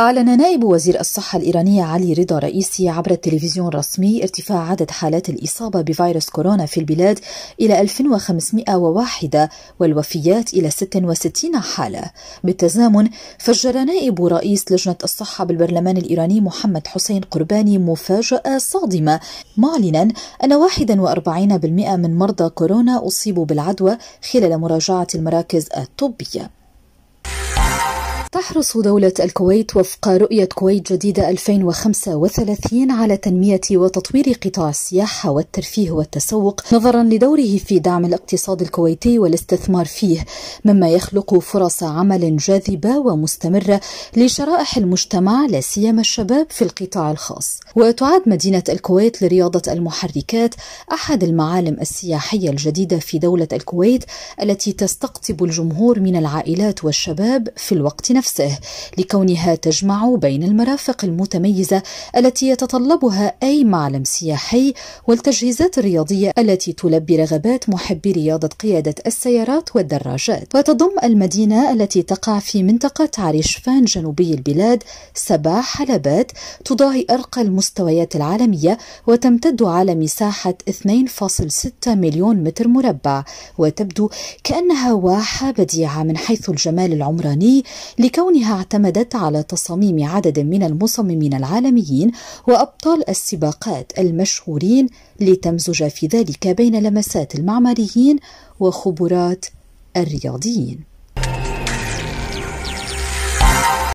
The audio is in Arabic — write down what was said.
أعلن نائب وزير الصحة الإيراني علي رضا رئيسي عبر التلفزيون الرسمي ارتفاع عدد حالات الإصابة بفيروس كورونا في البلاد إلى 1501 والوفيات إلى 66 حالة بالتزامن فجر نائب رئيس لجنة الصحة بالبرلمان الإيراني محمد حسين قرباني مفاجأة صادمة معلنا أن 41% من مرضى كورونا أصيبوا بالعدوى خلال مراجعة المراكز الطبية تحرص دولة الكويت وفق رؤية كويت جديدة 2035 على تنمية وتطوير قطاع السياحة والترفيه والتسوق نظرا لدوره في دعم الاقتصاد الكويتي والاستثمار فيه مما يخلق فرص عمل جاذبة ومستمرة لشرائح المجتمع لا سيما الشباب في القطاع الخاص وتعد مدينة الكويت لرياضة المحركات أحد المعالم السياحية الجديدة في دولة الكويت التي تستقطب الجمهور من العائلات والشباب في الوقت نفسه نفسه لكونها تجمع بين المرافق المتميزة التي يتطلبها أي معلم سياحي والتجهيزات الرياضية التي تلبي رغبات محبي رياضة قيادة السيارات والدراجات وتضم المدينة التي تقع في منطقة عريشفان جنوبي البلاد سبع حلبات تضاهي أرقى المستويات العالمية وتمتد على مساحة 2.6 مليون متر مربع وتبدو كأنها واحة بديعة من حيث الجمال العمراني لكونها اعتمدت على تصاميم عدد من المصممين العالميين وأبطال السباقات المشهورين لتمزج في ذلك بين لمسات المعماريين وخبرات الرياضيين